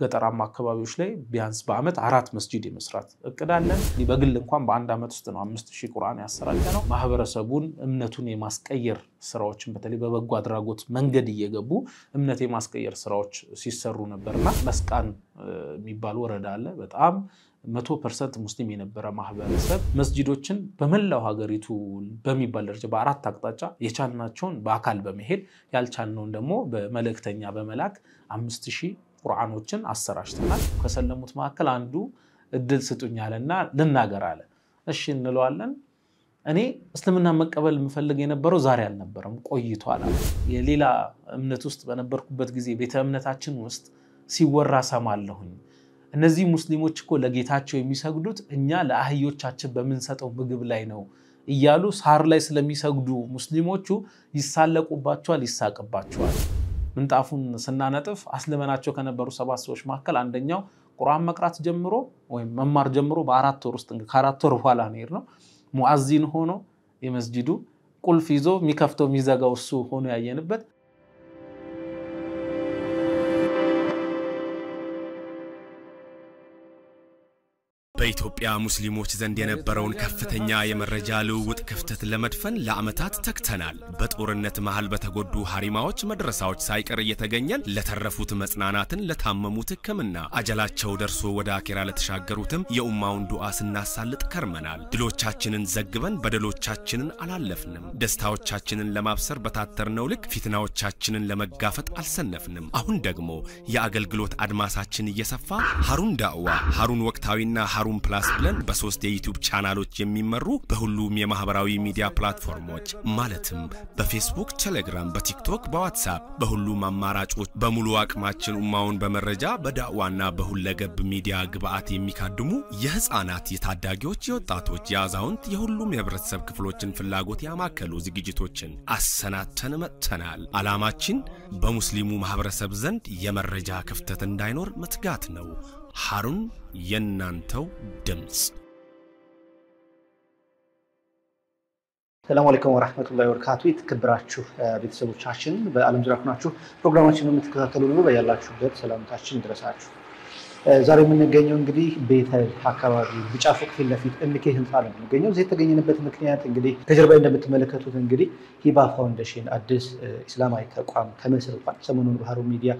ገጠራማ አካባቢዎች ላይ ቢያንስ በአመት አራት መስጂድ የመስራት እቅድ አለን። በግል እንኳን በአንድ አመት ውስጥ ነው አምስት ሺህ ቁርአን ያሰራጨ ነው። ማህበረሰቡን እምነቱን የማስቀየር ስራዎችን በተለይ በበጎ አድራጎት መንገድ እየገቡ እምነት የማስቀየር ስራዎች ሲሰሩ ነበርና መስቃን የሚባል ወረዳ አለ። በጣም መቶ ፐርሰንት ሙስሊም የነበረ ማህበረሰብ መስጂዶችን በመላው ሀገሪቱ በሚባል ደረጃ በአራት አቅጣጫ የቻልናቸውን በአካል በመሄድ ያልቻልነውን ደግሞ በመልእክተኛ በመላክ አምስት ሺህ ቁርአኖችን አሰራጭተናል። ከሰለሙት መካከል አንዱ እድል ስጡኝ አለና ልናገር አለ። እሺ እንለዋለን። እኔ እስልምና መቀበል የምፈልግ የነበረው ዛሬ አልነበረም ቆይቷል። የሌላ እምነት ውስጥ በነበርኩበት ጊዜ ቤተ እምነታችን ውስጥ ሲወራ ሰማለሁኝ። እነዚህ ሙስሊሞች እኮ ለጌታቸው የሚሰግዱት እኛ ለአህዮቻችን በምንሰጠው ምግብ ላይ ነው እያሉ ሳር ላይ ስለሚሰግዱ ሙስሊሞቹ ይሳለቁባቸዋል፣ ይሳቅባቸዋል። ምንጣፉን ስናነጥፍ አስልመናቸው ከነበሩ ሰባት ሰዎች መካከል አንደኛው ቁርአን መቅራት ጀምሮ ወይም መማር ጀምሮ በአራት ወር ውስጥ ከአራት ወር በኋላ ነው ነው ሙአዚን ሆኖ የመስጂዱ ቁልፍ ይዞ የሚከፍተው የሚዘጋው እሱ ሆኖ ያየንበት በኢትዮጵያ ሙስሊሞች ዘንድ የነበረውን ከፍተኛ የመረጃ ልውውጥ ክፍተት ለመድፈን ለዓመታት ተግተናል። በጦርነት መሃል በተጎዱ ሀሪማዎች መድረሳዎች ሳይቀር እየተገኘን ለተረፉት መጽናናትን፣ ለታመሙት ሕክምና፣ አጀላቸው ደርሶ ወደ አኬራ ለተሻገሩትም የኡማውን ዱዓ ስናሳልጥ ከርመናል። ድሎቻችንን ዘግበን በደሎቻችንን አላለፍንም። ደስታዎቻችንን ለማብሰር በታተርነው ልክ ፊትናዎቻችንን ለመጋፈጥ አልሰነፍንም። አሁን ደግሞ የአገልግሎት አድማሳችን እየሰፋ ሀሩን ዳዕዋ፣ ሀሩን ወቅታዊና ሀሩን ኦን ፕላስ ብለን በሶስት የዩቲዩብ ቻናሎች የሚመሩ በሁሉም የማህበራዊ ሚዲያ ፕላትፎርሞች ማለትም በፌስቡክ፣ ቴሌግራም፣ በቲክቶክ፣ በዋትሳፕ በሁሉም አማራጮች በሙሉ አቅማችን ኡማውን በመረጃ በዳዕዋና በሁለገብ ሚዲያ ግብአት የሚካድሙ የህፃናት፣ የታዳጊዎች፣ የወጣቶች፣ የአዛውንት የሁሉም የህብረተሰብ ክፍሎችን ፍላጎት ያማከሉ ዝግጅቶችን አሰናተን መጥተናል። አላማችን በሙስሊሙ ማህበረሰብ ዘንድ የመረጃ ክፍተት እንዳይኖር መትጋት ነው። ሐሩን የእናንተው ድምፅ። ሰላም አለይኩም ወራህመቱላሂ ወበረካቱ። የተከበራችሁ ቤተሰቦቻችን በአለም ዙሪያ ሆናችሁ ፕሮግራማችን የምትከታተሉ ሁሉ በያላችሁበት ሰላምታችን ድረሳችሁ። ዛሬ የምንገኘው እንግዲህ ቤተል አካባቢ ቢጫ ፎቅ ፊት ለፊት እንኬ ህንፃ ነው የምንገኘው። እዚህ የተገኘንበት ምክንያት እንግዲህ ከጀርባ እንደምትመለከቱት እንግዲህ ሂባ ፋውንዴሽን አዲስ ኢስላማዊ ተቋም ተመስርቷል። ሰሞኑን ባህሩ ሚዲያ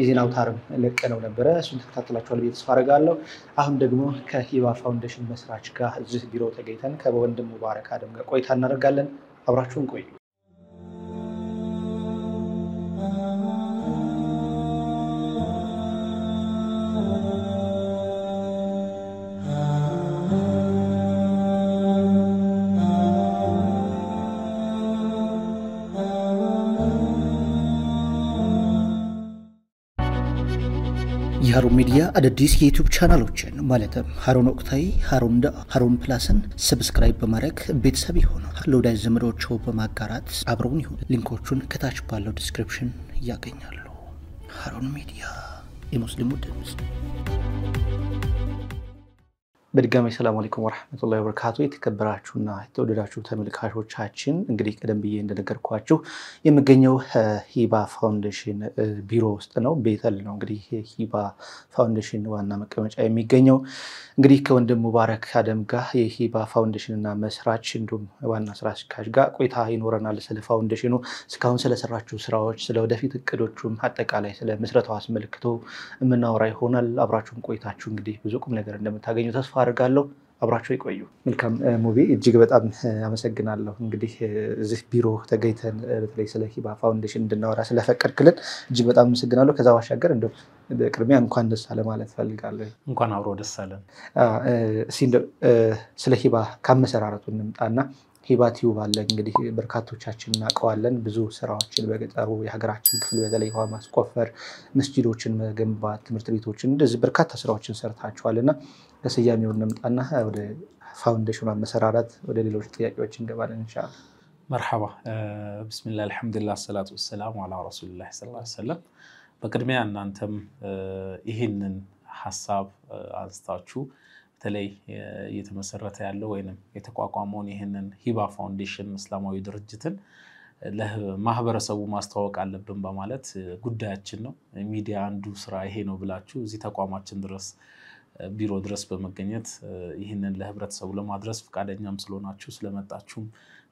የዜና አውታርም ለቀነው ነበረ። እሱን ተከታትላችኋል ብዬ ተስፋ አደርጋለሁ። አሁን ደግሞ ከሂባ ፋውንዴሽን መስራች ጋር እዚህ ቢሮ ተገኝተን ከወንድም ሙባረክ አደም ጋር ቆይታ እናደርጋለን። አብራችሁን ቆዩ። የሀሩን ሚዲያ አዳዲስ የዩቲዩብ ቻናሎችን ማለትም ሀሩን ወቅታዊ፣ ሀሩን ዳ፣ ሀሩን ፕላስን ሰብስክራይብ በማድረግ ቤተሰብ ይሆነ ለወዳጅ ዘመዶቹ በማጋራት አብረውን ይሁን። ሊንኮቹን ከታች ባለው ዲስክሪፕሽን ያገኛሉ። ሀሩን ሚዲያ የሙስሊሙ ድምፅ በድጋሚ ሰላም አለይኩም ወረሕመቱላሂ ወበረካቱ። የተከበራችሁና የተወደዳችሁ ተመልካቾቻችን እንግዲህ ቀደም ብዬ እንደነገርኳችሁ የምገኘው ሂባ ፋውንዴሽን ቢሮ ውስጥ ነው፣ ቤተል ነው። እንግዲህ ሂባ ፋውንዴሽን ዋና መቀመጫ የሚገኘው እንግዲህ ከወንድም ሙባረክ አደም ጋር የሂባ ፋውንዴሽንና መስራች እንዲሁም ዋና ስራ አስኪያጅ ጋር ቆይታ ይኖረናል። ስለ ፋውንዴሽኑ እስካሁን ስለሰራችሁ ስራዎች፣ ስለ ወደፊት እቅዶቹም አጠቃላይ ስለ ምስረታው አስመልክቶ የምናወራ ይሆናል። አብራችሁን ቆይታችሁ እንግዲህ ብዙ ቁም ነገር እንደምታገኙ ተስፋ አድርጋለሁ። አብራቸው ይቆዩ። መልካም ሙቤ፣ እጅግ በጣም አመሰግናለሁ። እንግዲህ እዚህ ቢሮ ተገኝተን በተለይ ስለ ሂባ ፋውንዴሽን እንድናወራ ስለፈቀድክልን እጅግ በጣም አመሰግናለሁ። ከዛ ባሻገር እንደ በቅድሚያ እንኳን ደስ አለ ማለት ፈልጋለሁ። እንኳን አብሮ ደስ አለን። እስኪ ስለ ሂባ ከአመሰራረቱ እንምጣና ሂባ ቲዩብ እንግዲህ በርካቶቻችን እናውቀዋለን። ብዙ ስራዎችን በገጠሩ የሀገራችን ክፍል በተለይ ውሃ ማስቆፈር፣ መስጂዶችን መገንባት፣ ትምህርት ቤቶችን እንደዚህ በርካታ ስራዎችን ሰርታችኋል እና ከስያሜው እንምጣና ወደ ፋውንዴሽኑ መሰራራት ወደ ሌሎች ጥያቄዎች እንገባለን እንሻላ። መርሓባ ብስሚላ አልሐምዱላ ሰላት ወሰላም አላ ረሱሉላ ሰለም። በቅድሚያ እናንተም ይህንን ሀሳብ አንስታችሁ በተለይ እየተመሰረተ ያለው ወይም የተቋቋመውን ይህንን ሂባ ፋውንዴሽን እስላማዊ ድርጅትን ለማህበረሰቡ ማስተዋወቅ አለብን በማለት ጉዳያችን ነው። ሚዲያ አንዱ ስራ ይሄ ነው ብላችሁ እዚህ ተቋማችን ድረስ ቢሮ ድረስ በመገኘት ይህንን ለህብረተሰቡ ለማድረስ ፈቃደኛም ስለሆናችሁ ስለመጣችሁም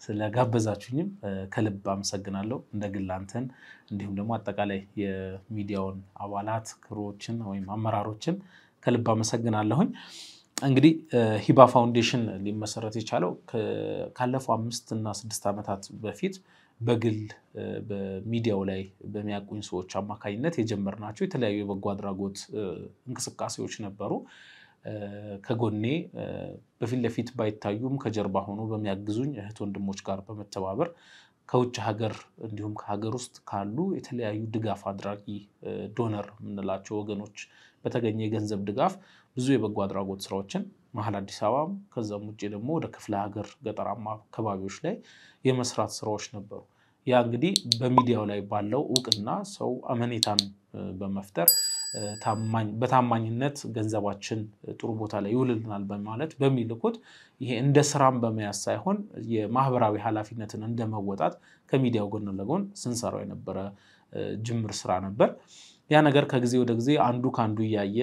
ስለጋበዛችሁኝም ከልብ አመሰግናለሁ። እንደ ግላንተን እንዲሁም ደግሞ አጠቃላይ የሚዲያውን አባላት ክሮችን ወይም አመራሮችን ከልብ አመሰግናለሁኝ። እንግዲህ ሂባ ፋውንዴሽን ሊመሰረት የቻለው ካለፈው አምስት እና ስድስት ዓመታት በፊት በግል በሚዲያው ላይ በሚያቁኝ ሰዎች አማካኝነት የጀመርናቸው የተለያዩ የበጎ አድራጎት እንቅስቃሴዎች ነበሩ። ከጎኔ በፊት ለፊት ባይታዩም ከጀርባ ሆኖ በሚያግዙኝ እህት ወንድሞች ጋር በመተባበር ከውጭ ሀገር እንዲሁም ከሀገር ውስጥ ካሉ የተለያዩ ድጋፍ አድራጊ ዶነር የምንላቸው ወገኖች በተገኘ የገንዘብ ድጋፍ ብዙ የበጎ አድራጎት ስራዎችን መሀል አዲስ አበባም ከዛም ውጭ ደግሞ ወደ ክፍለ ሀገር ገጠራማ አካባቢዎች ላይ የመስራት ስራዎች ነበሩ። ያ እንግዲህ በሚዲያው ላይ ባለው እውቅና ሰው አመኔታን በመፍጠር በታማኝነት ገንዘባችን ጥሩ ቦታ ላይ ይውልልናል በማለት በሚልኩት ይሄ እንደ ስራም በመያዝ ሳይሆን የማህበራዊ ኃላፊነትን እንደመወጣት ከሚዲያው ጎን ለጎን ስንሰራው የነበረ ጅምር ስራ ነበር። ያ ነገር ከጊዜ ወደ ጊዜ አንዱ ከአንዱ እያየ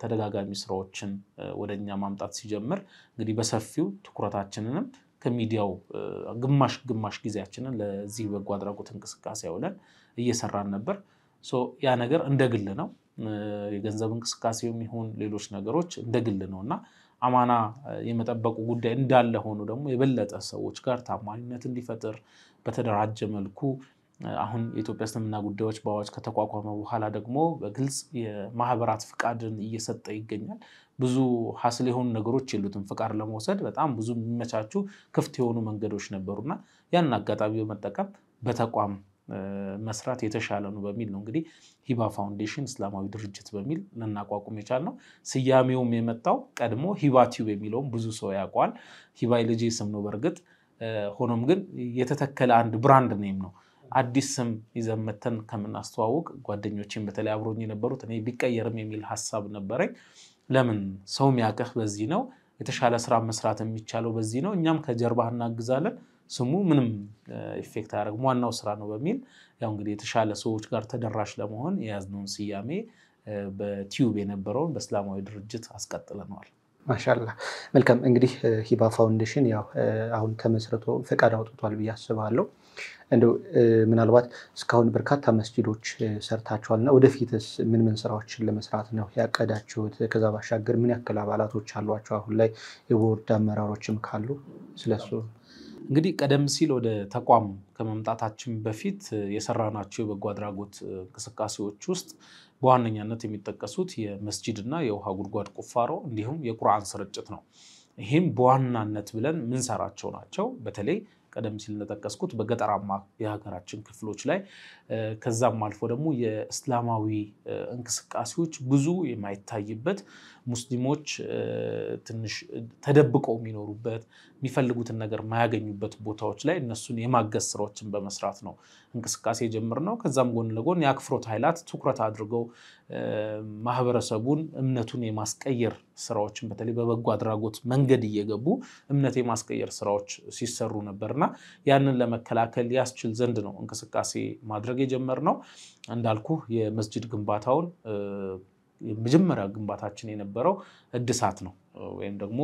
ተደጋጋሚ ስራዎችን ወደኛ ማምጣት ሲጀምር እንግዲህ በሰፊው ትኩረታችንንም ከሚዲያው ግማሽ ግማሽ ጊዜያችንን ለዚህ በጎ አድራጎት እንቅስቃሴ አውለን እየሰራን ነበር። ያ ነገር እንደ ግል ነው። የገንዘብ እንቅስቃሴ የሚሆን ሌሎች ነገሮች እንደ ግል ነው እና አማና የመጠበቁ ጉዳይ እንዳለ ሆኖ ደግሞ የበለጠ ሰዎች ጋር ታማኝነት እንዲፈጥር በተደራጀ መልኩ አሁን የኢትዮጵያ እስልምና ጉዳዮች በአዋጅ ከተቋቋመ በኋላ ደግሞ በግልጽ የማህበራት ፍቃድን እየሰጠ ይገኛል። ብዙ ሀስል የሆኑ ነገሮች የሉትም። ፍቃድ ለመውሰድ በጣም ብዙ የሚመቻቹ ክፍት የሆኑ መንገዶች ነበሩና ያንን አጋጣሚ በመጠቀም በተቋም መስራት የተሻለ ነው በሚል ነው እንግዲህ ሂባ ፋውንዴሽን እስላማዊ ድርጅት በሚል ልናቋቁም የቻልነው። ስያሜውም የመጣው ቀድሞ ሂባ ቲዩብ የሚለውም ብዙ ሰው ያውቀዋል። ሂባ የልጄ ስም ነው በእርግጥ ሆኖም ግን የተተከለ አንድ ብራንድ ኔም ነው አዲስ ስም ይዘን መተን ከምናስተዋውቅ ጓደኞችን በተለይ አብሮኝ የነበሩት እኔ ቢቀየርም የሚል ሀሳብ ነበረኝ። ለምን ሰው ሚያቅህ በዚህ ነው፣ የተሻለ ስራ መስራት የሚቻለው በዚህ ነው፣ እኛም ከጀርባህ እናግዛለን። ስሙ ምንም ኢፌክት አያደርግም፣ ዋናው ስራ ነው በሚል ያው እንግዲህ የተሻለ ሰዎች ጋር ተደራሽ ለመሆን የያዝነውን ስያሜ በቲዩብ የነበረውን በእስላማዊ ድርጅት አስቀጥለነዋል። ማሻላ መልካም እንግዲህ ሂባ ፋውንዴሽን ያው አሁን ተመስርቶ ፈቃድ አውጥቷል ብዬ አስባለሁ። እንደው ምናልባት እስካሁን በርካታ መስጂዶች ሰርታችኋል እና ወደፊትስ ምን ምን ስራዎችን ለመስራት ነው ያቀዳችሁት? ከዛ ባሻገር ምን ያክል አባላቶች አሏቸው? አሁን ላይ የቦርድ አመራሮችም ካሉ ስለሱ እንግዲህ ቀደም ሲል ወደ ተቋም ከመምጣታችን በፊት የሰራናቸው የበጎ አድራጎት እንቅስቃሴዎች ውስጥ በዋነኛነት የሚጠቀሱት የመስጂድ እና የውሃ ጉድጓድ ቁፋሮ እንዲሁም የቁርአን ስርጭት ነው። ይህም በዋናነት ብለን ምንሰራቸው ናቸው። በተለይ ቀደም ሲል እንደጠቀስኩት በገጠራማ የሀገራችን ክፍሎች ላይ ከዛም አልፎ ደግሞ የእስላማዊ እንቅስቃሴዎች ብዙ የማይታይበት ሙስሊሞች ትንሽ ተደብቀው የሚኖሩበት የሚፈልጉትን ነገር የማያገኙበት ቦታዎች ላይ እነሱን የማገዝ ስራዎችን በመስራት ነው እንቅስቃሴ የጀመር ነው። ከዛም ጎን ለጎን የአክፍሮት ኃይላት ትኩረት አድርገው ማህበረሰቡን እምነቱን የማስቀየር ስራዎችን በተለይ በበጎ አድራጎት መንገድ እየገቡ እምነት የማስቀየር ስራዎች ሲሰሩ ነበርና ያንን ለመከላከል ያስችል ዘንድ ነው እንቅስቃሴ ማድረግ የጀመር ነው። እንዳልኩ የመስጅድ ግንባታውን የመጀመሪያ ግንባታችን የነበረው እድሳት ነው ወይም ደግሞ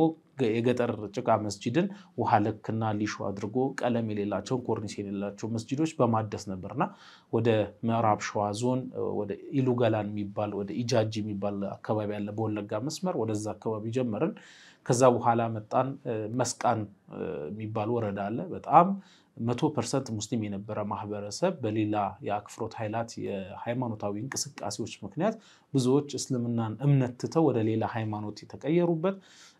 የገጠር ጭቃ መስጂድን ውሃ ልክና ሊሾ አድርጎ ቀለም የሌላቸውን ኮርኒስ የሌላቸው መስጂዶች በማደስ ነበርና ወደ ምዕራብ ሸዋ ዞን ወደ ኢሉገላን የሚባል ወደ ኢጃጅ የሚባል አካባቢ ያለ በወለጋ መስመር ወደዛ አካባቢ ጀመርን። ከዛ በኋላ መጣን። መስቃን የሚባል ወረዳ አለ በጣም መቶ ፐርሰንት ሙስሊም የነበረ ማህበረሰብ በሌላ የአክፍሮት ኃይላት የሃይማኖታዊ እንቅስቃሴዎች ምክንያት ብዙዎች እስልምናን እምነት ትተው ወደ ሌላ ሃይማኖት የተቀየሩበት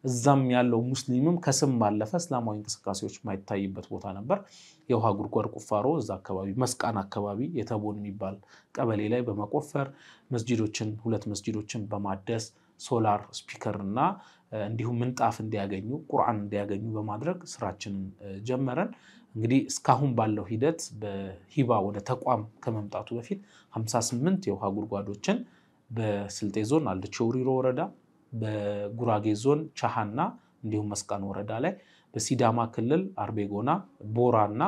እዛም ያለው ሙስሊምም ከስም ባለፈ እስላማዊ እንቅስቃሴዎች የማይታይበት ቦታ ነበር። የውሃ ጉድጓድ ቁፋሮ እዛ አካባቢ መስቃን አካባቢ የተቦን የሚባል ቀበሌ ላይ በመቆፈር መስጂዶችን ሁለት መስጂዶችን በማደስ ሶላር ስፒከር እና እንዲሁም ምንጣፍ እንዲያገኙ ቁርአን እንዲያገኙ በማድረግ ስራችንን ጀመረን። እንግዲህ እስካሁን ባለው ሂደት በሂባ ወደ ተቋም ከመምጣቱ በፊት 58 የውሃ ጉድጓዶችን በስልጤ ዞን አልደቸ ውሪሮ ወረዳ፣ በጉራጌ ዞን ቻሃና እንዲሁም መስቃን ወረዳ ላይ በሲዳማ ክልል አርቤጎና፣ ቦራ እና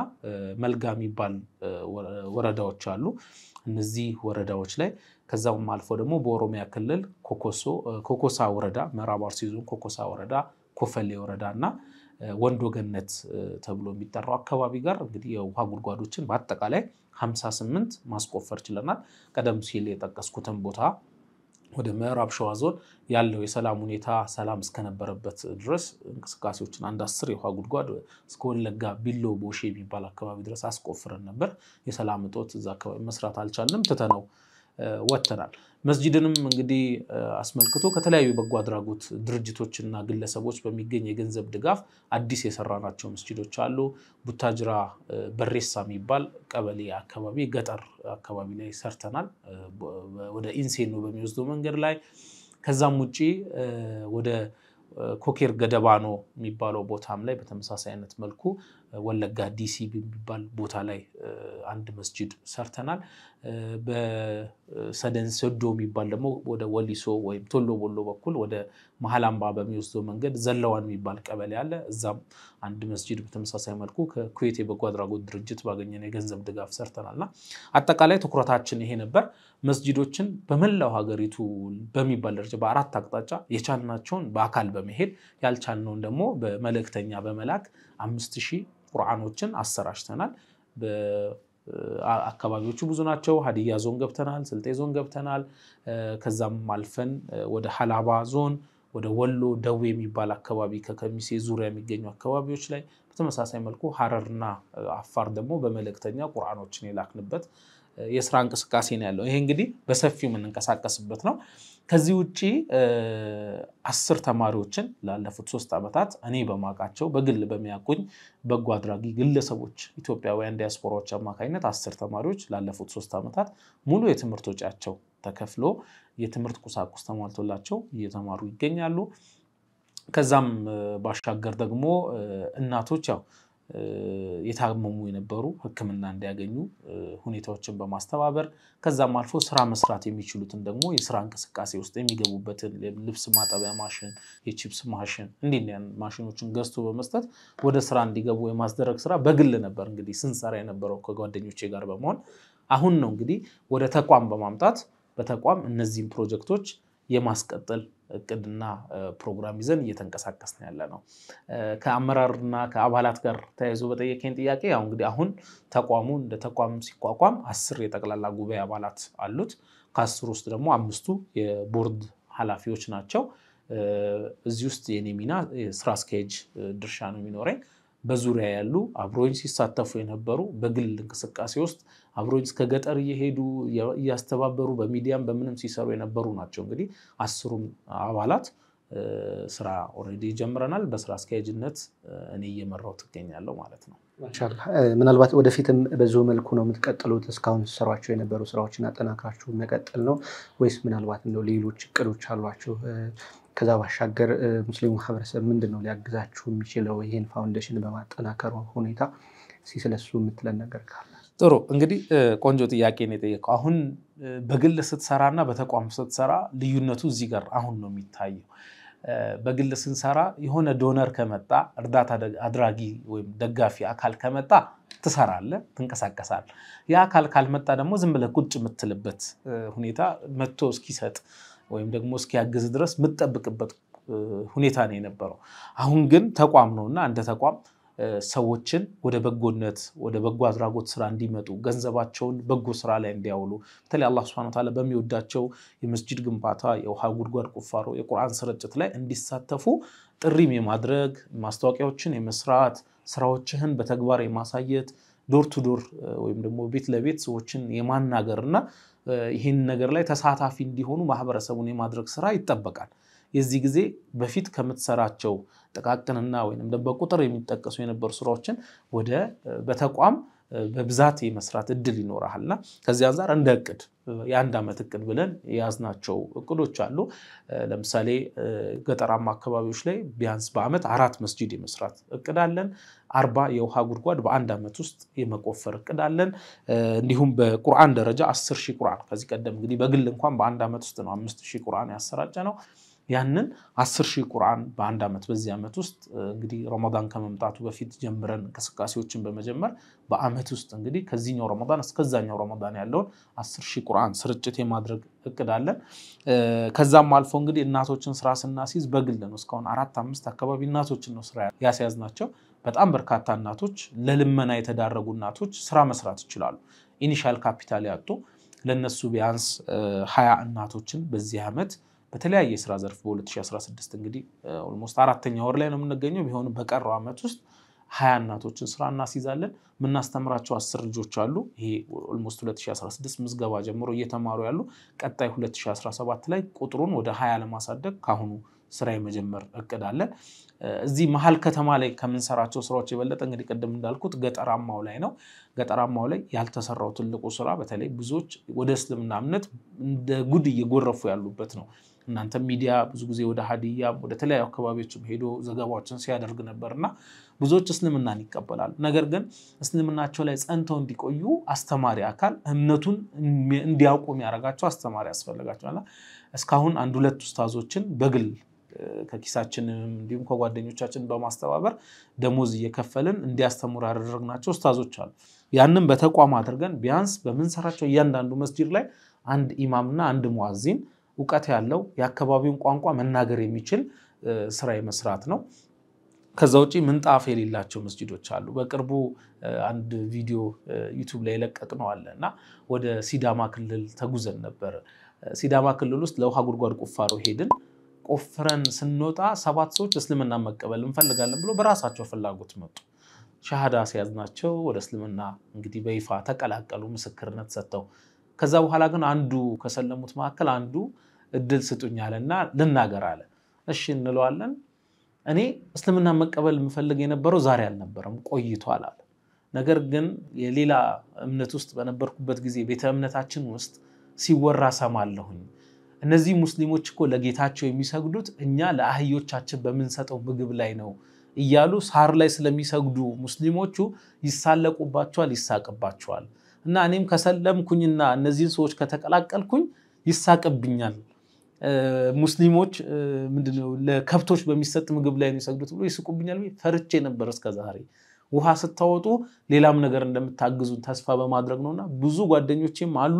መልጋ የሚባል ወረዳዎች አሉ። እነዚህ ወረዳዎች ላይ ከዛም አልፎ ደግሞ በኦሮሚያ ክልል ኮኮሳ ወረዳ ምዕራብ አርሲ ዞን ኮኮሳ ወረዳ፣ ኮፈሌ ወረዳ እና ወንዶ ገነት ተብሎ የሚጠራው አካባቢ ጋር እንግዲህ የውሃ ጉድጓዶችን በአጠቃላይ 58 ማስቆፈር ችለናል። ቀደም ሲል የጠቀስኩትን ቦታ ወደ ምዕራብ ሸዋ ዞን ያለው የሰላም ሁኔታ ሰላም እስከነበረበት ድረስ እንቅስቃሴዎችን አንድ አስር የውሃ ጉድጓድ እስከ ወለጋ ቢሎ ቦሼ የሚባል አካባቢ ድረስ አስቆፍረን ነበር። የሰላም እጦት እዛ አካባቢ መስራት አልቻልንም ትተነው ወጥተናል። መስጂድንም እንግዲህ አስመልክቶ ከተለያዩ በጎ አድራጎት ድርጅቶችና ግለሰቦች በሚገኝ የገንዘብ ድጋፍ አዲስ የሰራናቸው መስጂዶች አሉ። ቡታጅራ በሬሳ የሚባል ቀበሌ አካባቢ ገጠር አካባቢ ላይ ሰርተናል፣ ወደ ኢንሴኖ በሚወስደው መንገድ ላይ። ከዛም ውጪ ወደ ኮኬር ገደባኖ የሚባለው ቦታም ላይ በተመሳሳይ አይነት መልኩ ወለጋ ዲሲ የሚባል ቦታ ላይ አንድ መስጅድ ሰርተናል። በሰደን ሰዶ የሚባል ደግሞ ወደ ወሊሶ ወይም ቶሎ ቦሎ በኩል ወደ መሀል አምባ በሚወስደው መንገድ ዘለዋን የሚባል ቀበሌ አለ። እዛም አንድ መስጅድ በተመሳሳይ መልኩ ከኩዌት የበጎ አድራጎት ድርጅት ባገኘን የገንዘብ ድጋፍ ሰርተናል እና አጠቃላይ ትኩረታችን ይሄ ነበር። መስጅዶችን በመላው ሀገሪቱ በሚባል ደረጃ በአራት አቅጣጫ የቻልናቸውን በአካል በመሄድ ያልቻልነውን ደግሞ በመልእክተኛ በመላክ አምስት ሺህ ቁርአኖችን አሰራጭተናል። አካባቢዎቹ ብዙ ናቸው። ሀዲያ ዞን ገብተናል፣ ስልጤ ዞን ገብተናል። ከዛም አልፈን ወደ ሀላባ ዞን፣ ወደ ወሎ ደዌ የሚባል አካባቢ ከከሚሴ ዙሪያ የሚገኙ አካባቢዎች ላይ በተመሳሳይ መልኩ ሀረርና አፋር ደግሞ በመልእክተኛ ቁርአኖችን የላክንበት የስራ እንቅስቃሴ ነው ያለው። ይሄ እንግዲህ በሰፊው የምንንቀሳቀስበት ነው። ከዚህ ውጭ አስር ተማሪዎችን ላለፉት ሶስት ዓመታት እኔ በማውቃቸው በግል በሚያውቁኝ በጎ አድራጊ ግለሰቦች ኢትዮጵያውያን ዲያስፖራዎች አማካኝነት አስር ተማሪዎች ላለፉት ሶስት ዓመታት ሙሉ የትምህርት ወጪያቸው ተከፍሎ የትምህርት ቁሳቁስ ተሟልቶላቸው እየተማሩ ይገኛሉ። ከዛም ባሻገር ደግሞ እናቶች ያው የታመሙ የነበሩ ሕክምና እንዲያገኙ ሁኔታዎችን በማስተባበር ከዛም አልፎ ስራ መስራት የሚችሉትን ደግሞ የስራ እንቅስቃሴ ውስጥ የሚገቡበትን ልብስ ማጠቢያ ማሽን፣ የቺፕስ ማሽን እንዲህ ማሽኖችን ገዝቶ በመስጠት ወደ ስራ እንዲገቡ የማስደረግ ስራ በግል ነበር እንግዲህ ስንሰራ የነበረው ከጓደኞቼ ጋር በመሆን አሁን ነው እንግዲህ ወደ ተቋም በማምጣት በተቋም እነዚህን ፕሮጀክቶች የማስቀጠል እቅድና ፕሮግራም ይዘን እየተንቀሳቀስን ያለ ነው። ከአመራርና ከአባላት ጋር ተያይዞ በጠየቀኝ ጥያቄ ያው እንግዲህ አሁን ተቋሙ እንደ ተቋም ሲቋቋም አስር የጠቅላላ ጉባኤ አባላት አሉት። ከአስር ውስጥ ደግሞ አምስቱ የቦርድ ኃላፊዎች ናቸው። እዚህ ውስጥ የኔ ሚና ስራ አስኪያጅ ድርሻ ነው የሚኖረኝ። በዙሪያ ያሉ አብሮኝ ሲሳተፉ የነበሩ በግል እንቅስቃሴ ውስጥ አብሮኝ እስከ ገጠር እየሄዱ እያስተባበሩ በሚዲያም በምንም ሲሰሩ የነበሩ ናቸው። እንግዲህ አስሩም አባላት ስራ ኦልሬዲ ጀምረናል። በስራ አስኪያጅነት እኔ እየመራው ትገኛለሁ ማለት ነው። ምናልባት ወደፊትም በዚሁ መልኩ ነው የምትቀጥሉት? እስካሁን ስሯቸው የነበሩ ስራዎችን አጠናክራችሁ መቀጠል ነው ወይስ ምናልባት እንደው ሌሎች እቅዶች አሏችሁ? ከዛ ባሻገር ሙስሊሙ ማህበረሰብ ምንድን ነው ሊያግዛችሁ የሚችለው? ይህን ፋውንዴሽን በማጠናከሩ ሁኔታ ሲስለሱ የምትለን ነገር ካለ ጥሩ እንግዲህ ቆንጆ ጥያቄ ነው የጠየቀው። አሁን በግል ስትሰራና በተቋም ስትሰራ ልዩነቱ እዚህ ጋር አሁን ነው የሚታየው። በግል ስንሰራ የሆነ ዶነር ከመጣ እርዳታ አድራጊ ወይም ደጋፊ አካል ከመጣ ትሰራለህ፣ ትንቀሳቀሳል። ያ አካል ካልመጣ ደግሞ ዝም ብለህ ቁጭ የምትልበት ሁኔታ መጥቶ እስኪሰጥ ወይም ደግሞ እስኪያግዝ ድረስ የምትጠብቅበት ሁኔታ ነው የነበረው። አሁን ግን ተቋም ነውና እንደ ተቋም ሰዎችን ወደ በጎነት ወደ በጎ አድራጎት ስራ እንዲመጡ ገንዘባቸውን በጎ ስራ ላይ እንዲያውሉ በተለይ አላህ ሱብሐነሁ ወተዓላ በሚወዳቸው የመስጂድ ግንባታ፣ የውሃ ጉድጓድ ቁፋሮ፣ የቁርአን ስርጭት ላይ እንዲሳተፉ ጥሪም የማድረግ ማስታወቂያዎችን የመስራት ስራዎችህን በተግባር የማሳየት ዶር ቱ ዶር ወይም ደግሞ ቤት ለቤት ሰዎችን የማናገር እና ይህን ነገር ላይ ተሳታፊ እንዲሆኑ ማህበረሰቡን የማድረግ ስራ ይጠበቃል። የዚህ ጊዜ በፊት ከምትሰራቸው ጥቃቅንና ወይም በቁጥር የሚጠቀሱ የነበሩ ስራዎችን ወደ በተቋም በብዛት የመስራት እድል ይኖርሃልና ከዚህ አንጻር እንደ እቅድ የአንድ ዓመት እቅድ ብለን የያዝናቸው እቅዶች አሉ። ለምሳሌ ገጠራማ አካባቢዎች ላይ ቢያንስ በዓመት አራት መስጂድ የመስራት እቅድ አለን። አርባ የውሃ ጉድጓድ በአንድ ዓመት ውስጥ የመቆፈር እቅድ አለን። እንዲሁም በቁርአን ደረጃ አስር ሺህ ቁርአን ከዚህ ቀደም እንግዲህ በግል እንኳን በአንድ ዓመት ውስጥ ነው አምስት ሺህ ቁርአን ያሰራጨ ነው። ያንን አስር ሺህ ቁርአን በአንድ ዓመት በዚህ ዓመት ውስጥ እንግዲህ ረመዳን ከመምጣቱ በፊት ጀምረን እንቅስቃሴዎችን በመጀመር በዓመት ውስጥ እንግዲህ ከዚህኛው ረመዳን እስከዛኛው ረመዳን ያለውን አስር ሺህ ቁርአን ስርጭት የማድረግ እቅድ ከዛም አልፎ እንግዲህ እናቶችን ስራ ስናስይዝ በግል ነው። እስካሁን አራት አምስት አካባቢ እናቶችን ነው ስራ ያስያዝ ናቸው። በጣም በርካታ እናቶች፣ ለልመና የተዳረጉ እናቶች ስራ መስራት ይችላሉ። ኢኒሻል ካፒታል ያጡ ለነሱ ቢያንስ ሀያ እናቶችን በዚህ ዓመት በተለያየ የስራ ዘርፍ በ2016 እንግዲህ ኦልሞስት አራተኛ ወር ላይ ነው የምንገኘው። ቢሆንም በቀረው ዓመት ውስጥ ሀያ እናቶችን ስራ እናስይዛለን። የምናስተምራቸው አስር ልጆች አሉ። ይሄ ኦልሞስት 2016 ምዝገባ ጀምሮ እየተማሩ ያሉ፣ ቀጣይ 2017 ላይ ቁጥሩን ወደ ሀያ ለማሳደግ ከአሁኑ ስራ የመጀመር እቅድ አለ። እዚህ መሀል ከተማ ላይ ከምንሰራቸው ስራዎች የበለጠ እንግዲህ ቅድም እንዳልኩት ገጠራማው ላይ ነው። ገጠራማው ላይ ያልተሰራው ትልቁ ስራ በተለይ ብዙዎች ወደ እስልምና እምነት እንደ ጉድ እየጎረፉ ያሉበት ነው። እናንተ ሚዲያ ብዙ ጊዜ ወደ ሀዲያ ወደ ተለያዩ አካባቢዎችም ሄዶ ዘገባዎችን ሲያደርግ ነበር እና ብዙዎች እስልምናን ይቀበላሉ። ነገር ግን እስልምናቸው ላይ ጸንተው እንዲቆዩ አስተማሪ አካል እምነቱን እንዲያውቁ የሚያደርጋቸው አስተማሪ ያስፈልጋቸዋል። እስካሁን አንድ ሁለት ኡስታዞችን በግል ከኪሳችንም እንዲሁም ከጓደኞቻችን በማስተባበር ደሞዝ እየከፈልን እንዲያስተምሩ ያደረግናቸው ኡስታዞች አሉ። ያንም በተቋም አድርገን ቢያንስ በምንሰራቸው እያንዳንዱ መስጂድ ላይ አንድ ኢማምና አንድ ሙአዚን እውቀት ያለው የአካባቢውን ቋንቋ መናገር የሚችል ስራ የመስራት ነው። ከዛ ውጪ ምንጣፍ የሌላቸው መስጂዶች አሉ። በቅርቡ አንድ ቪዲዮ ዩቱብ ላይ የለቀቅነው አለ እና ወደ ሲዳማ ክልል ተጉዘን ነበር ሲዳማ ክልል ውስጥ ለውሃ ጉድጓድ ቁፋሮ ሄድን። ቆፍረን ስንወጣ ሰባት ሰዎች እስልምና መቀበል እንፈልጋለን ብሎ በራሳቸው ፍላጎት መጡ። ሻሃዳ ሲያዝናቸው ወደ እስልምና እንግዲህ በይፋ ተቀላቀሉ ምስክርነት ሰጥተው ከዛ በኋላ ግን አንዱ ከሰለሙት መካከል አንዱ እድል ስጡኝ አለና ልናገር አለ። እሺ እንለዋለን። እኔ እስልምና መቀበል የምፈልግ የነበረው ዛሬ አልነበረም ቆይቷል አለ። ነገር ግን የሌላ እምነት ውስጥ በነበርኩበት ጊዜ ቤተ እምነታችን ውስጥ ሲወራ ሰማለሁኝ። እነዚህ ሙስሊሞች እኮ ለጌታቸው የሚሰግዱት እኛ ለአህዮቻችን በምንሰጠው ምግብ ላይ ነው እያሉ ሳር ላይ ስለሚሰግዱ ሙስሊሞቹ ይሳለቁባቸዋል፣ ይሳቅባቸዋል። እና እኔም ከሰለምኩኝና እነዚህን ሰዎች ከተቀላቀልኩኝ ይሳቅብኛል። ሙስሊሞች ምንድነው ለከብቶች በሚሰጥ ምግብ ላይ ነው የሚሰግዱት ብሎ ይስቁብኛል። ፈርቼ ነበር እስከ ዛሬ። ውሃ ስታወጡ ሌላም ነገር እንደምታግዙን ተስፋ በማድረግ ነውና ብዙ ጓደኞቼም አሉ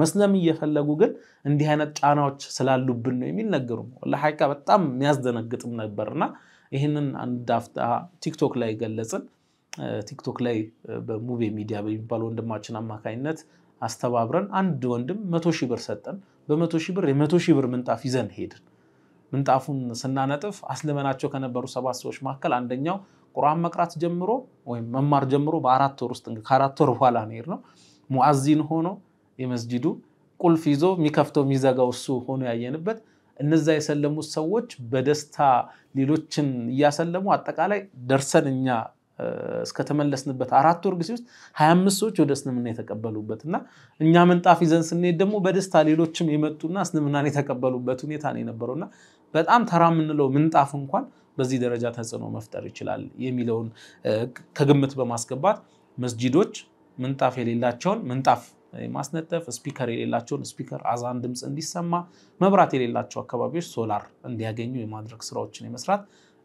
መስለም እየፈለጉ ግን እንዲህ አይነት ጫናዎች ስላሉብን ነው የሚል ነገሩ። ለሐቂቃ በጣም የሚያስደነግጥም ነበርና ይህንን አንድ አፍታ ቲክቶክ ላይ ገለጽን። ቲክቶክ ላይ በሙቪ ሚዲያ በሚባል ወንድማችን አማካኝነት አስተባብረን አንድ ወንድም መቶ ሺህ ብር ሰጠን። በመቶ ሺህ ብር የመቶ ሺህ ብር ምንጣፍ ይዘን ሄድን። ምንጣፉን ስናነጥፍ አስልመናቸው ከነበሩ ሰባት ሰዎች መካከል አንደኛው ቁርአን መቅራት ጀምሮ ወይም መማር ጀምሮ በአራት ወር ውስጥ ከአራት ወር በኋላ ነው ሙአዚን ሆኖ የመስጂዱ ቁልፍ ይዞ የሚከፍተው የሚዘጋው እሱ ሆኖ ያየንበት እነዛ የሰለሙት ሰዎች በደስታ ሌሎችን እያሰለሙ አጠቃላይ ደርሰን እኛ እስከተመለስንበት አራት ወር ጊዜ ውስጥ ሀያ አምስት ሰዎች ወደ እስልምና የተቀበሉበት እና እኛ ምንጣፍ ይዘን ስንሄድ ደግሞ በደስታ ሌሎችም የመጡና እስልምናን የተቀበሉበት ሁኔታ ነው የነበረው እና በጣም ተራ የምንለው ምንጣፍ እንኳን በዚህ ደረጃ ተጽዕኖ መፍጠር ይችላል የሚለውን ከግምት በማስገባት መስጂዶች ምንጣፍ የሌላቸውን ምንጣፍ የማስነጠፍ፣ ስፒከር የሌላቸውን ስፒከር አዛን ድምፅ እንዲሰማ፣ መብራት የሌላቸው አካባቢዎች ሶላር እንዲያገኙ የማድረግ ስራዎችን የመስራት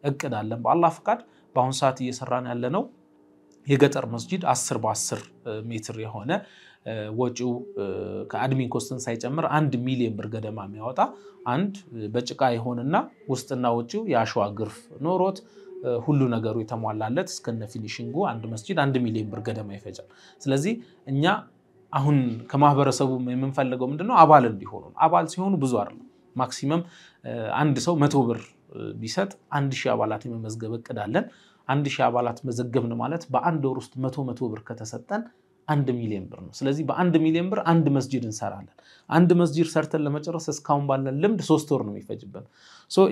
እቅድ አለን በአላህ ፍቃድ። በአሁኑ ሰዓት እየሰራን ያለ ነው። የገጠር መስጂድ በ10 ሜትር የሆነ ወጪው ከአድሚን ኮስትን ሳይጨምር አንድ ሚሊዮን ብር ገደማ የሚያወጣ አንድ በጭቃ የሆንና ውስጥና ውጪው የአሸዋ ግርፍ ኖሮት ሁሉ ነገሩ የተሟላለት እስከነ ፊኒሽንጉ አንድ መስጂድ አንድ ሚሊዮን ብር ገደማ ይፈጃል። ስለዚህ እኛ አሁን ከማህበረሰቡ የምንፈልገው ምንድነው አባል እንዲሆኑ። አባል ሲሆኑ ብዙ አይደለም ማክሲመም አንድ ሰው መቶ ብር ቢሰጥ አንድ ሺህ አባላት የመመዝገብ እቅድ አለን። አንድ ሺህ አባላት መዘገብን ማለት በአንድ ወር ውስጥ መቶ መቶ ብር ከተሰጠን አንድ ሚሊዮን ብር ነው። ስለዚህ በአንድ ሚሊዮን ብር አንድ መስጂድ እንሰራለን። አንድ መስጂድ ሰርተን ለመጨረስ እስካሁን ባለን ልምድ ሶስት ወር ነው የሚፈጅብን።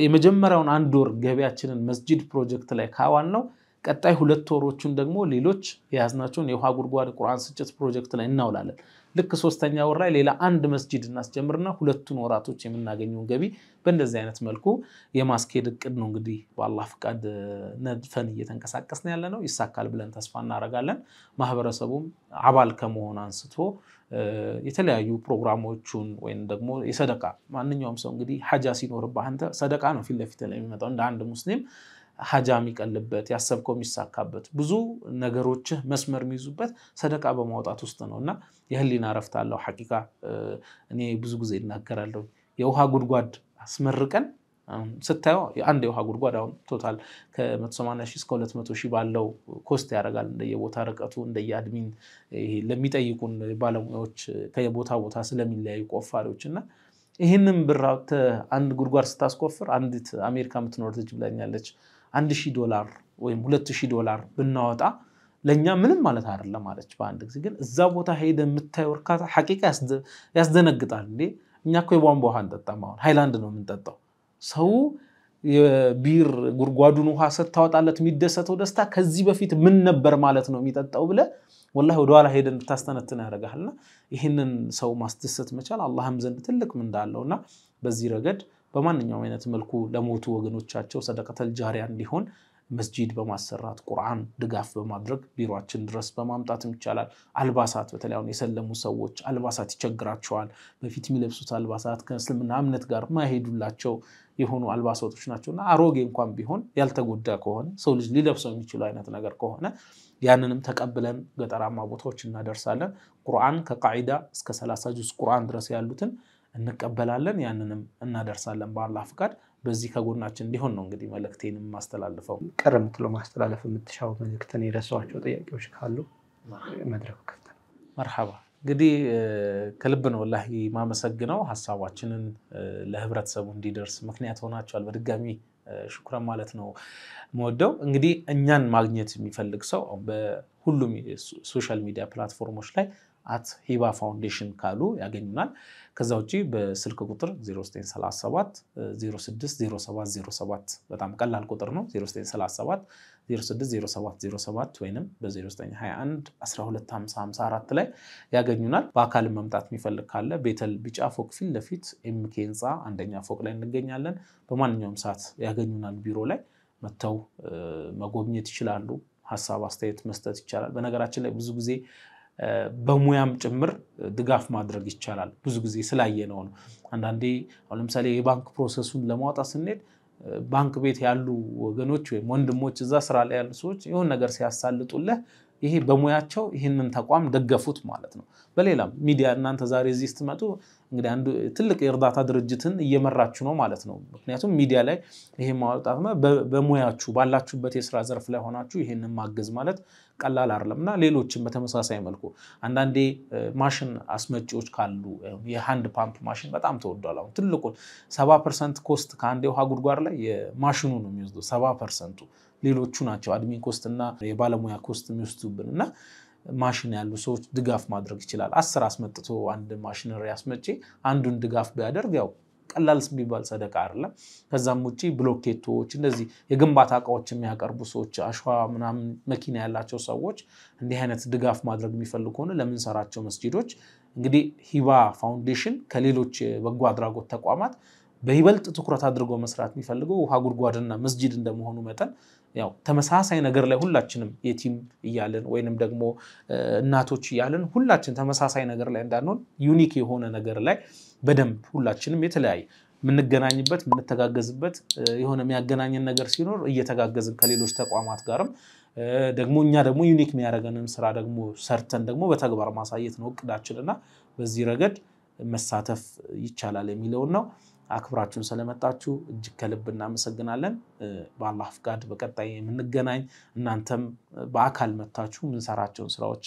የመጀመሪያውን አንድ ወር ገቢያችንን መስጂድ ፕሮጀክት ላይ ካዋል ነው ቀጣይ ሁለት ወሮቹን ደግሞ ሌሎች የያዝናቸውን የውሃ ጉድጓድ ቁርአን ስጭት ፕሮጀክት ላይ እናውላለን። ልክ ሶስተኛ ወር ላይ ሌላ አንድ መስጂድ እናስጀምርና ሁለቱን ወራቶች የምናገኘውን ገቢ በእንደዚህ አይነት መልኩ የማስኬድ እቅድ ነው እንግዲህ በአላህ ፍቃድ ነድፈን እየተንቀሳቀስን ያለ ነው። ይሳካል ብለን ተስፋ እናደርጋለን። ማህበረሰቡም አባል ከመሆን አንስቶ የተለያዩ ፕሮግራሞቹን ወይም ደግሞ የሰደቃ ማንኛውም ሰው እንግዲህ ሀጃ ሲኖርብህ አንተ ሰደቃ ነው ፊት ለፊት እንደ አንድ ሙስሊም ሀጃ የሚቀልበት ያሰብከው የሚሳካበት ብዙ ነገሮችህ መስመር የሚይዙበት ሰደቃ በማውጣት ውስጥ ነው እና የህሊና እረፍት አለው። ሐቂቃ እኔ ብዙ ጊዜ ይናገራለሁ። የውሃ ጉድጓድ አስመርቀን ስታየው አንድ የውሃ ጉድጓድ አሁን ቶታል ከ180 እስከ 200 ሺህ ባለው ኮስት ያደርጋል። እንደየቦታ ርቀቱ እንደየአድሚን ለሚጠይቁን ባለሙያዎች ከየቦታ ቦታ ስለሚለያዩ ቆፋሪዎች እና ይህንን ብር አንድ ጉድጓድ ስታስቆፍር አንዲት አሜሪካ የምትኖር ልጅ ብላኛለች አንድ ሺህ ዶላር ወይም ሁለት ሺህ ዶላር ብናወጣ ለእኛ ምንም ማለት አይደለም ማለች በአንድ ጊዜ ግን እዛ ቦታ ሄደ የምታየው እርካታ ሐቂቃ ያስደነግጣል። እንዴ እኛ እኮ የቧንቧ ውሃ እንጠጣም፣ አሁን ሃይላንድ ነው የምንጠጣው። ሰው የቢር ጉድጓዱን ውሃ ስታወጣለት የሚደሰተው ደስታ ከዚህ በፊት ምን ነበር ማለት ነው የሚጠጣው ብለ ወላ ወደኋላ ሄደን እንድታስተነትን ያደርጋልና ይህንን ሰው ማስደሰት መቻል አላህም ዘንድ ትልቅ ምንዳ አለውና በዚህ ረገድ በማንኛውም አይነት መልኩ ለሞቱ ወገኖቻቸው ሰደቀተል ጃሪያ እንዲሆን መስጂድ በማሰራት ቁርአን ድጋፍ በማድረግ ቢሮችን ድረስ በማምጣትም ይቻላል። አልባሳት በተለይ አሁን የሰለሙ ሰዎች አልባሳት ይቸግራቸዋል። በፊት የሚለብሱት አልባሳት ከእስልምና እምነት ጋር ማይሄዱላቸው የሆኑ አልባሳቶች ናቸው እና አሮጌ እንኳን ቢሆን ያልተጎዳ ከሆነ ሰው ልጅ ሊለብሰው የሚችሉ አይነት ነገር ከሆነ ያንንም ተቀብለን ገጠራማ ቦታዎች እናደርሳለን። ቁርአን ከቃዒዳ እስከ ሰላሳ ጁዝ ቁርአን ድረስ ያሉትን እንቀበላለን፣ ያንንም እናደርሳለን በአላህ ፍቃድ። በዚህ ከጎናችን እንዲሆን ነው እንግዲህ መልእክቴን የማስተላልፈው። ቅር የምትለው ማስተላለፍ የምትሻው መልእክትን የረሳኋቸው ጥያቄዎች ካሉ መድረኩ ክፍት ነው። መርሐባ እንግዲህ ከልብ ነው ላ ማመሰግነው። ሀሳባችንን ለህብረተሰቡ እንዲደርስ ምክንያት ሆናቸዋል። በድጋሚ ሽኩረን ማለት ነው መወደው። እንግዲህ እኛን ማግኘት የሚፈልግ ሰው በሁሉም ሶሻል ሚዲያ ፕላትፎርሞች ላይ አት ሂባ ፋውንዴሽን ካሉ ያገኙናል። ከዛ ውጭ በስልክ ቁጥር 0937 በጣም ቀላል ቁጥር ነው። 0937 ወይም በ0921 ላይ ያገኙናል። በአካል መምጣት የሚፈልግ ካለ ቤተል ቢጫ ፎቅ ፊት ለፊት ኤምኬ ህንፃ አንደኛ ፎቅ ላይ እንገኛለን። በማንኛውም ሰዓት ያገኙናል። ቢሮ ላይ መጥተው መጎብኘት ይችላሉ። ሀሳብ አስተያየት መስጠት ይቻላል። በነገራችን ላይ ብዙ ጊዜ በሙያም ጭምር ድጋፍ ማድረግ ይቻላል። ብዙ ጊዜ ስላየነው ነው። አንዳንዴ አሁን ለምሳሌ የባንክ ፕሮሰሱን ለማውጣት ስንሄድ ባንክ ቤት ያሉ ወገኖች ወይም ወንድሞች እዛ ስራ ላይ ያሉ ሰዎች ይሁን ነገር ሲያሳልጡልህ ይሄ በሙያቸው ይህንን ተቋም ደገፉት ማለት ነው። በሌላም ሚዲያ እናንተ ዛሬ እዚህ ስትመጡ እንግዲህ አንዱ ትልቅ የእርዳታ ድርጅትን እየመራችሁ ነው ማለት ነው። ምክንያቱም ሚዲያ ላይ ይሄ ማውጣት በሙያችሁ ባላችሁበት የስራ ዘርፍ ላይ ሆናችሁ ይህንን ማገዝ ማለት ቀላል አይደለም እና ሌሎችም በተመሳሳይ መልኩ አንዳንዴ ማሽን አስመጪዎች ካሉ የሃንድ ፓምፕ ማሽን በጣም ተወዷል። አሁን ትልቁን ሰባ ፐርሰንት ኮስት ከአንድ የውሃ ጉድጓድ ላይ የማሽኑ ነው የሚወስደው ሰባ ፐርሰንቱ። ሌሎቹ ናቸው አድሚን ኮስት እና የባለሙያ ኮስት የሚወስዱብን እና ማሽን ያሉ ሰዎች ድጋፍ ማድረግ ይችላል። አስር አስመጥቶ አንድ ማሽነሪ አስመጪ አንዱን ድጋፍ ቢያደርግ ያው ቀላል ቢባል ሰደቃ አይደለም። ከዛም ውጭ ብሎኬቶች፣ እንደዚህ የግንባታ እቃዎች የሚያቀርቡ ሰዎች፣ አሸዋ ምናምን መኪና ያላቸው ሰዎች እንዲህ አይነት ድጋፍ ማድረግ የሚፈልጉ ከሆነ ለምንሰራቸው መስጂዶች እንግዲህ ሂባ ፋውንዴሽን ከሌሎች በጎ አድራጎት ተቋማት በይበልጥ ትኩረት አድርጎ መስራት የሚፈልገው ውሃ ጉድጓድና መስጂድ እንደመሆኑ መጠን ያው ተመሳሳይ ነገር ላይ ሁላችንም የቲም እያለን ወይንም ደግሞ እናቶች እያለን ሁላችን ተመሳሳይ ነገር ላይ እንዳንሆን ዩኒክ የሆነ ነገር ላይ በደንብ ሁላችንም የተለያየ የምንገናኝበት የምንተጋገዝበት የሆነ የሚያገናኘን ነገር ሲኖር እየተጋገዝን ከሌሎች ተቋማት ጋርም ደግሞ እኛ ደግሞ ዩኒክ የሚያደርገንን ስራ ደግሞ ሰርተን ደግሞ በተግባር ማሳየት ነው እቅዳችን እና በዚህ ረገድ መሳተፍ ይቻላል የሚለውን ነው። አክብራችሁን ስለመጣችሁ እጅግ ከልብ እናመሰግናለን። በአላህ ፍቃድ በቀጣይ የምንገናኝ እናንተም በአካል መታችሁ ምንሰራቸውን ስራዎች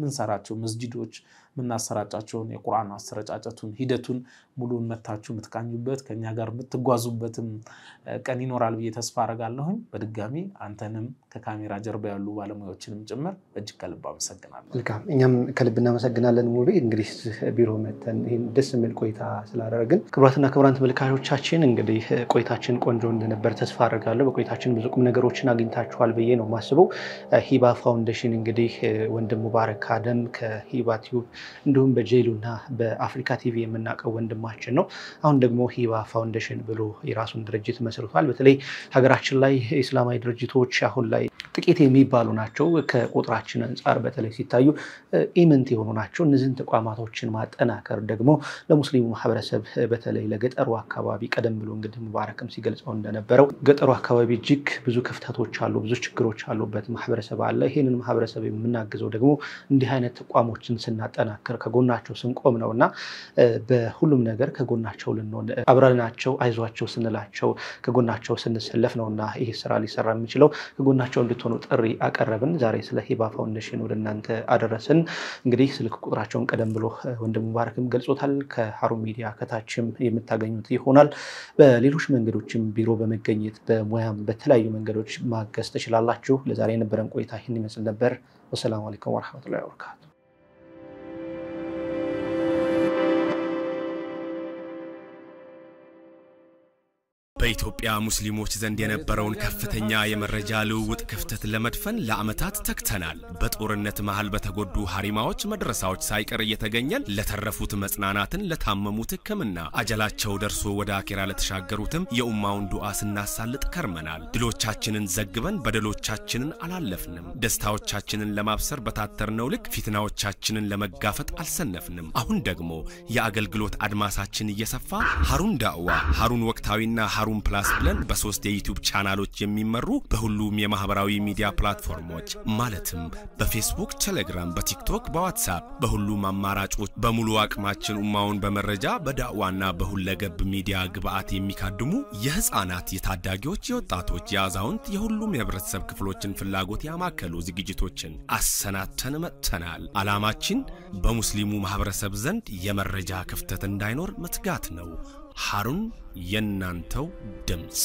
ምንሰራቸው መስጂዶች የምናሰራጫቸውን የቁርአን አሰረጫጨቱን ሂደቱን ሙሉን መታችሁ የምትቃኙበት ከኛ ጋር የምትጓዙበትም ቀን ይኖራል ብዬ ተስፋ አረጋለሁኝ። በድጋሚ አንተንም ከካሜራ ጀርባ ያሉ ባለሙያዎችንም ጭምር እጅግ ከልብ አመሰግናለሁ። ልካም እኛም ከልብ እናመሰግናለን። ሙቤ እንግዲህ ቢሮ መተን ይህን ደስ የሚል ቆይታ ስላደረግን፣ ክቡራትና ክቡራን ተመልካቾቻችን እንግዲህ ቆይታችን ቆንጆ እንደነበር ተስፋ አድርጋለሁ። በቆይታችን ብዙ ቁም ነገሮችን አግኝታችኋል ብዬ ነው የማስበው። ሂባ ፋውንዴሽን እንግዲህ ወንድም ሙባረክ አደም ከሂባ ቲዩብ እንዲሁም በጄሉና በአፍሪካ ቲቪ የምናውቀው ወንድማችን ነው። አሁን ደግሞ ሂባ ፋውንዴሽን ብሎ የራሱን ድርጅት መስርቷል። በተለይ ሀገራችን ላይ እስላማዊ ድርጅቶች አሁን ላይ ጥቂት የሚባሉ ናቸው። ከቁጥራችን አንጻር በተለይ ሲታዩ ኢምንት የሆኑ ናቸው። እነዚህን ተቋማቶችን ማጠናከር ደግሞ ለሙስሊሙ ማህበረሰብ በተለይ ለገጠሩ አካባቢ ቀደም ብሎ እንግዲህ ሙባረክም ሲገልጸው እንደነበረው ገጠሩ አካባቢ እጅግ ብዙ ክፍተቶች አሉ፣ ብዙ ችግሮች አሉበት ማህበረሰብ አለ። ይህንን ማህበረሰብ የምናግዘው ደግሞ እንዲህ አይነት ተቋሞችን ስናጠና ስንጠናከር ከጎናቸው ስንቆም ነው እና በሁሉም ነገር ከጎናቸው ልንሆን አብረናቸው አይዟቸው ስንላቸው ከጎናቸው ስንሰለፍ ነው እና ይህ ስራ ሊሰራ የሚችለው ከጎናቸው እንድትሆኑ ጥሪ አቀረብን። ዛሬ ስለ ሂባ ፋውንዴሽን ወደ እናንተ አደረስን። እንግዲህ ስልክ ቁጥራቸውን ቀደም ብሎ ወንድም ሙባረክም ገልጾታል። ከሀሩን ሚዲያ ከታችም የምታገኙት ይሆናል። በሌሎች መንገዶችም ቢሮ በመገኘት በሙያም በተለያዩ መንገዶች ማገዝ ትችላላችሁ። ለዛሬ የነበረን ቆይታ ይህን ይመስል ነበር። ወሰላሙ አለይኩም ወረሕመቱላሂ ወበረካቱ። በኢትዮጵያ ሙስሊሞች ዘንድ የነበረውን ከፍተኛ የመረጃ ልውውጥ ክፍተት ለመድፈን ለዓመታት ተግተናል። በጦርነት መሃል በተጎዱ ሀሪማዎች መድረሳዎች ሳይቀር እየተገኘን ለተረፉት መጽናናትን፣ ለታመሙት ሕክምና፣ አጀላቸው ደርሶ ወደ አኬራ ለተሻገሩትም የኡማውን ዱዓ ስናሳልጥ ከርመናል። ድሎቻችንን ዘግበን በደሎቻችንን አላለፍንም። ደስታዎቻችንን ለማብሰር በታተርነው ልክ ፊትናዎቻችንን ለመጋፈጥ አልሰነፍንም። አሁን ደግሞ የአገልግሎት አድማሳችን እየሰፋ ሀሩን ዳዕዋ፣ ሀሩን ወቅታዊና ሀሩን ሩም ፕላስ ብለን በሶስት የዩቲዩብ ቻናሎች የሚመሩ በሁሉም የማህበራዊ ሚዲያ ፕላትፎርሞች ማለትም በፌስቡክ፣ ቴሌግራም፣ በቲክቶክ፣ በዋትሳፕ በሁሉም አማራጮች በሙሉ አቅማችን ኡማውን በመረጃ በዳዕዋና በሁለገብ ሚዲያ ግብአት የሚካድሙ የህፃናት፣ የታዳጊዎች፣ የወጣቶች፣ የአዛውንት የሁሉም የህብረተሰብ ክፍሎችን ፍላጎት ያማከሉ ዝግጅቶችን አሰናተን መጥተናል። አላማችን በሙስሊሙ ማህበረሰብ ዘንድ የመረጃ ክፍተት እንዳይኖር መትጋት ነው። ሐሩን የእናንተው ድምፅ